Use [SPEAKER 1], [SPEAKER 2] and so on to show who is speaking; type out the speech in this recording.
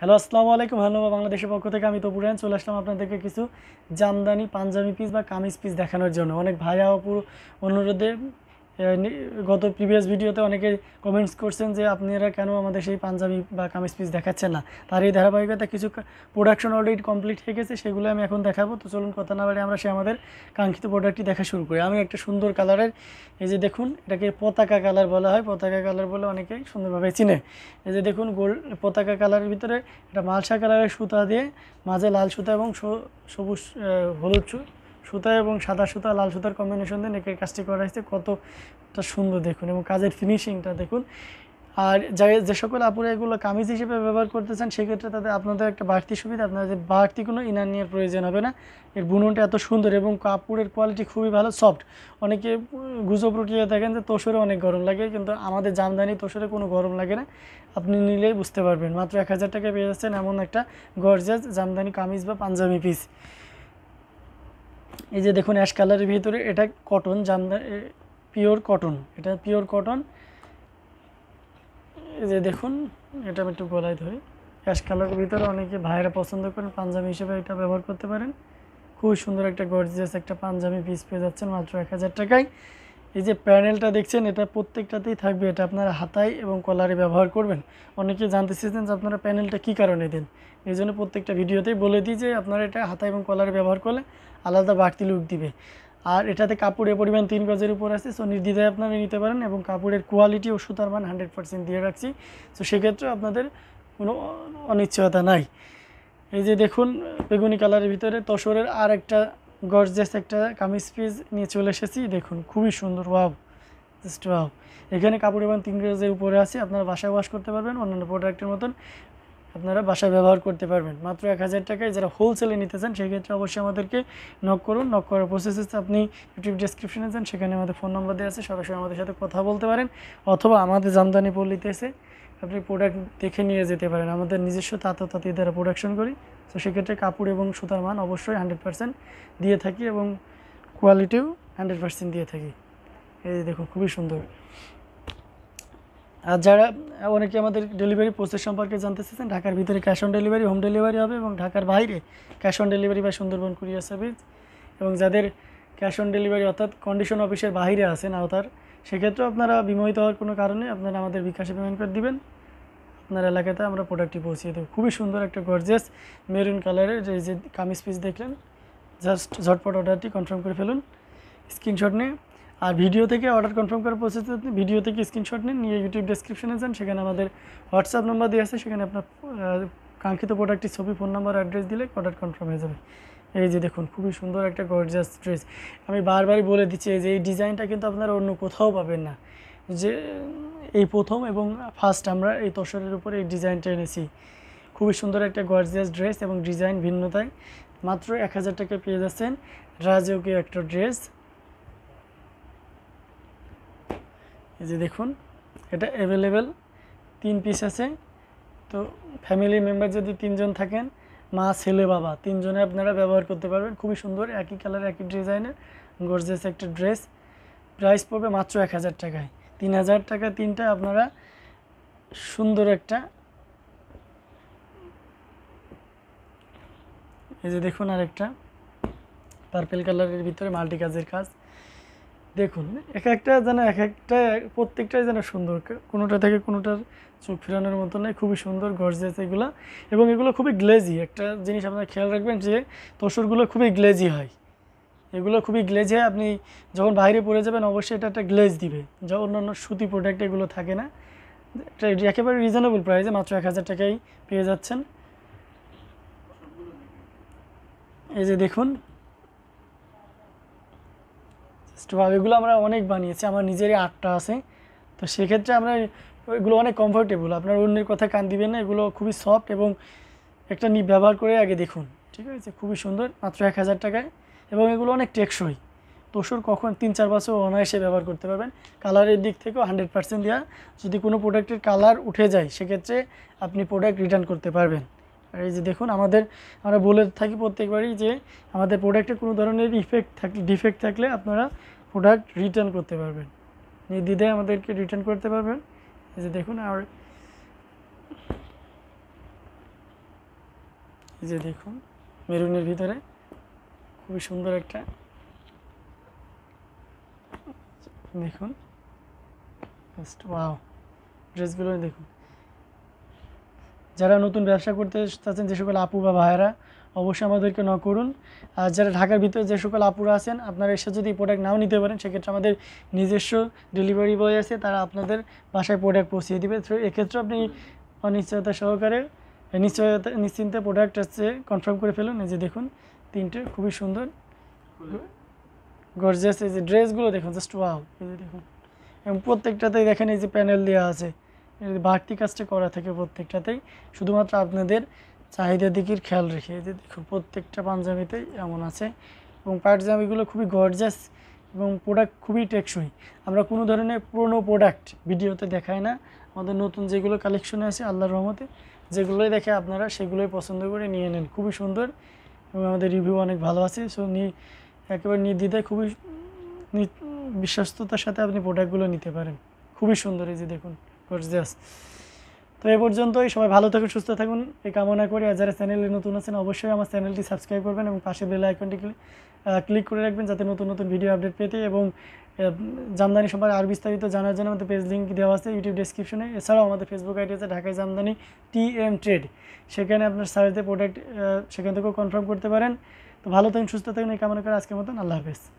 [SPEAKER 1] hello আসসালামু আলাইকুম hello বাংলাদেশের পক্ষ থেকে আমি তপুরায় চলে আসলাম আপনাদেরকে কিছু জামদানি পাঞ্জাবি পিস বা কামিজ পিস দেখানোর জন্য অনেক ভাইয়া অপুর অনুরোধে গত প্রিভিয়াস ভিডিওতে অনেকে কমেন্টস করছেন যে আপনারা কেন আমাদের সেই পাঞ্জাবি বা কামিজ পিস দেখাচ্ছেন না তার এই ধারাবাহিকতা কিছু প্রোডাকশন অলরেডি কমপ্লিট হয়ে গেছে সেগুলো আমি এখন দেখাবো তো চলুন কথা না বাড়ি আমরা সে আমাদের কাঙ্ক্ষিত প্রোডাক্টটি দেখা শুরু করি আমি একটা সুন্দর কালারের এই যে দেখুন এটাকে পতাকা কালার বলা হয় পতাকা কালার বলে অনেকেই সুন্দরভাবে চিনে এই যে দেখুন গোল পতাকা কালারের ভিতরে এটা মালসা কালারের সুতা দিয়ে মাঝে লাল সুতা এবং সবুজ হলুদ সুতা এবং সাদা সুতা লাল সুতার কম্বিনেশন দিয়ে নেকের কাজটি করা হয়েছে কতটা সুন্দর দেখুন এবং কাজের ফিনিশিংটা দেখুন আর যে সকল আপুরা এগুলো কামিজ হিসেবে ব্যবহার করতে চান সেক্ষেত্রে তাদের আপনাদের একটা বাড়তি সুবিধা আপনাদের বাড়তি কোনো ইনার নিয়ে প্রয়োজন হবে না এর বুননটা এত সুন্দর এবং কাপড়ের কোয়ালিটি খুবই ভালো সফট অনেকে গুজব রুটিয়ে দেখেন যে তোষরে অনেক গরম লাগে কিন্তু আমাদের জামদানি তোষরে কোনো গরম লাগে না আপনি নিলেই বুঝতে পারবেন মাত্র এক হাজার টাকায় পেয়ে যাচ্ছেন এমন একটা গরজাজ জামদানি কামিজ বা পাঞ্জাবি পিস এই যে দেখুন অ্যাশ কালারের ভিতরে এটা কটন জামদা পিওর কটন এটা পিওর কটন এই যে দেখুন এটা আমি একটু গলায় ধরি অ্যাশ কালারের ভিতরে অনেকে ভাইয়েরা পছন্দ করেন পাঞ্জাবি হিসেবে এটা ব্যবহার করতে পারেন খুব সুন্দর একটা গর্জিয়াস একটা পাঞ্জাবি পিস পেয়ে যাচ্ছেন মাত্র এক হাজার টাকায় এই যে প্যানেলটা দেখছেন এটা প্রত্যেকটাতেই থাকবে এটা আপনারা হাতায় এবং কলারে ব্যবহার করবেন অনেকে জানতে চেয়েছেন যে আপনারা প্যানেলটা কী কারণে দেন এই জন্য প্রত্যেকটা ভিডিওতেই বলে দিই যে আপনারা এটা হাতায় এবং কলারে ব্যবহার করলে আলাদা বাড়তি লুক দিবে আর এটাতে কাপড়ের পরিমাণ তিন গজের উপর আছে সো নির্দ্বিধায় আপনারা নিতে পারেন এবং কাপড়ের কোয়ালিটি ও সুতার মান হান্ড্রেড পার্সেন্ট দিয়ে রাখছি সো সেক্ষেত্রে আপনাদের কোনো অনিশ্চয়তা নাই এই যে দেখুন বেগুনি কালারের ভিতরে তসরের আর একটা গর্জেস একটা কামিজ পিস নিয়ে চলে এসেছি দেখুন খুবই সুন্দর ওয়াও জাস্ট ওয়াও এখানে কাপড় এবং তিন গ্রেজের উপরে আছে আপনারা বাসায় ওয়াশ করতে পারবেন অন্যান্য প্রোডাক্টের মতন আপনারা বাসায় ব্যবহার করতে পারবেন মাত্র এক হাজার টাকায় যারা হোলসেলে নিতে চান সেক্ষেত্রে অবশ্যই আমাদেরকে নক করুন নক করার হচ্ছে আপনি ইউটিউব ডিসক্রিপশনে যান সেখানে আমাদের ফোন নম্বর দেওয়া আছে সরাসরি আমাদের সাথে কথা বলতে পারেন অথবা আমাদের জামদানি পল্লিতে এসে আপনি প্রোডাক্ট দেখে নিয়ে যেতে পারেন আমাদের নিজস্ব তাঁত তাঁতি দ্বারা প্রোডাকশন করি তো সেক্ষেত্রে কাপড় এবং সুতার মান অবশ্যই হান্ড্রেড পার্সেন্ট দিয়ে থাকি এবং কোয়ালিটিও হান্ড্রেড পার্সেন্ট দিয়ে থাকি এই দেখুন খুবই সুন্দর আর যারা অনেকে আমাদের ডেলিভারি প্রসেস সম্পর্কে জানতে চেয়েছেন ঢাকার ভিতরে cash on delivery home delivery হবে এবং ঢাকার বাইরে ক্যাশ অন ডেলিভারি বা সুন্দরবন কুরিয়ার সার্ভিস এবং যাদের ক্যাশ অন ডেলিভারি অর্থাৎ কন্ডিশন অফিসের বাইরে আছেন আওতার সেক্ষেত্রে আপনারা বিমোহিত হওয়ার কোনো কারণে আপনারা আমাদের বিকাশে পেমেন্ট করে দিবেন আপনার এলাকাতে আমরা প্রোডাক্টটি পৌঁছিয়ে দেবো খুবই সুন্দর একটা গর্জেস মেরুন কালারের যে যে কামিজ পিস দেখলেন জাস্ট ঝটপট অর্ডারটি কনফার্ম করে ফেলুন স্ক্রিনশট নিয়ে আর ভিডিও থেকে অর্ডার কনফার্ম করার প্রসেস আপনি ভিডিও থেকে স্ক্রিনশট নিন নিয়ে ইউটিউব ডেসক্রিপশনে যান সেখানে আমাদের হোয়াটসঅ্যাপ নাম্বার দিয়ে আছে সেখানে আপনার কাঙ্ক্ষিত প্রোডাক্টটি ছবি ফোন নাম্বার অ্যাড্রেস দিলে অর্ডার কনফার্ম হয়ে যাবে এই যে দেখুন খুবই সুন্দর একটা গর্জাস ড্রেস আমি বারবারই বলে দিচ্ছি যে এই ডিজাইনটা কিন্তু আপনারা অন্য কোথাও পাবেন না যে এই প্রথম এবং ফার্স্ট আমরা এই তসরের উপরে এই ডিজাইনটা এনেছি খুবই সুন্দর একটা গর্জিয়াস ড্রেস এবং ডিজাইন ভিন্নতায় মাত্র এক হাজার টাকা পেয়ে যাচ্ছেন রাজকীয় একটা ড্রেস এই যে দেখুন এটা অ্যাভেলেবেল তিন পিস আছে তো ফ্যামিলি মেম্বার যদি তিনজন থাকেন মা ছেলে বাবা তিনজনে আপনারা ব্যবহার করতে পারবেন খুবই সুন্দর একই কালার একই ডিজাইনের গর্জেস একটা ড্রেস প্রাইস পড়বে মাত্র এক হাজার টাকায় তিন হাজার টাকা তিনটা আপনারা সুন্দর একটা এই যে দেখুন আরেকটা পার্পেল কালারের ভিতরে মাল্টি কাজের কাজ দেখুন এক একটা যেন এক একটা প্রত্যেকটাই যেন সুন্দর কোনোটা থেকে কোনোটার চোখ ফেরানোর মতো নয় খুবই সুন্দর গর্জেস এগুলো এবং এগুলো খুবই গ্লেজি একটা জিনিস আপনারা খেয়াল রাখবেন যে তসরগুলো খুবই গ্লেজি হয় এগুলো খুবই গ্লেজি হয় আপনি যখন বাইরে পড়ে যাবেন অবশ্যই এটা একটা গ্লেজ দিবে যা অন্যান্য সুতি প্রোডাক্ট এগুলো থাকে না এটা একেবারে রিজনেবল প্রাইসে মাত্র এক হাজার টাকাই পেয়ে যাচ্ছেন এই যে দেখুন স্টোভাব এগুলো আমরা অনেক বানিয়েছি আমার নিজেরই আটটা আছে তো সেক্ষেত্রে আমরা এগুলো অনেক কমফোর্টেবল আপনার অন্যের কথা কান দিবেন না এগুলো খুবই সফট এবং একটা নি ব্যবহার করে আগে দেখুন ঠিক আছে খুবই সুন্দর মাত্র এক হাজার টাকায় এবং এগুলো অনেক টেকসই তোষর কখন তিন চার বছর অনায়াসে ব্যবহার করতে পারবেন কালারের দিক থেকেও হান্ড্রেড পার্সেন্ট দেওয়া যদি কোনো প্রোডাক্টের কালার উঠে যায় সেক্ষেত্রে আপনি প্রোডাক্ট রিটার্ন করতে পারবেন আর এই যে দেখুন আমাদের আমরা বলে থাকি প্রত্যেকবারই যে আমাদের প্রোডাক্টে কোনো ধরনের ইফেক্ট থাকলে ডিফেক্ট থাকলে আপনারা প্রোডাক্ট রিটার্ন করতে পারবেন নির্দ্বিধায় আমাদেরকে রিটার্ন করতে পারবেন এই যে দেখুন আর এই যে দেখুন মেরুনের ভিতরে খুবই সুন্দর একটা দেখুন জাস্ট ওয়াও ড্রেসগুলো দেখুন যারা নতুন ব্যবসা করতে চাচ্ছেন যে সকল আপু বা ভাইয়েরা অবশ্যই আমাদেরকে ন করুন আর যারা ঢাকার ভিতরে যে সকল আপুরা আছেন আপনারা এসে যদি প্রোডাক্ট নাও নিতে পারেন সেক্ষেত্রে আমাদের নিজস্ব ডেলিভারি বয় আছে তারা আপনাদের বাসায় প্রোডাক্ট পৌঁছিয়ে দেবে এক্ষেত্রে আপনি অনিশ্চয়তা সহকারে নিশ্চয়তা নিশ্চিন্তে প্রোডাক্ট হচ্ছে কনফার্ম করে ফেলুন এই যে দেখুন তিনটে খুবই সুন্দর গর্জাস এই যে ড্রেসগুলো দেখুন জাস্ট ওয়াও এই যে দেখুন এবং প্রত্যেকটাতেই দেখেন এই যে প্যানেল দেওয়া আছে বাড়তি কাজটা করা থাকে প্রত্যেকটাতেই শুধুমাত্র আপনাদের চাহিদা দিকের খেয়াল রেখে যে দেখুন প্রত্যেকটা পাঞ্জাবিতেই এমন আছে এবং পায়জামিগুলো খুবই গর্জাস এবং প্রোডাক্ট খুবই টেকসই আমরা কোনো ধরনের পুরনো প্রোডাক্ট ভিডিওতে দেখাই না আমাদের নতুন যেগুলো কালেকশনে আছে আল্লাহর রহমতে যেগুলোই দেখে আপনারা সেগুলোই পছন্দ করে নিয়ে নেন খুবই সুন্দর এবং আমাদের রিভিউ অনেক ভালো আছে সো নি একেবারে নির্দ্বিধায় খুবই বিশ্বস্ততার সাথে আপনি প্রোডাক্টগুলো নিতে পারেন খুবই সুন্দর এই যে দেখুন গর্জিয়াস তো এ পর্যন্তই সবাই ভালো থাকুন সুস্থ থাকুন এই কামনা করি আর যারা চ্যানেলে নতুন আছেন অবশ্যই আমার চ্যানেলটি সাবস্ক্রাইব করবেন এবং পাশে বেল আইকনটি ক্লিক করে রাখবেন যাতে নতুন নতুন ভিডিও আপডেট পেতে এবং জামদানি সম্পর্কে আর বিস্তারিত জানার জন্য আমাদের পেজ লিঙ্ক দেওয়া আছে ইউটিউব ডিসক্রিপশনে এছাড়াও আমাদের ফেসবুক আইডি আছে ঢাকায় জামদানি টি এম ট্রেড সেখানে আপনার সাইডে প্রোডাক্ট সেখান থেকেও কনফার্ম করতে পারেন তো ভালো থাকুন সুস্থ থাকুন এই কামনা করে আজকের মতন আল্লাহ হাফেজ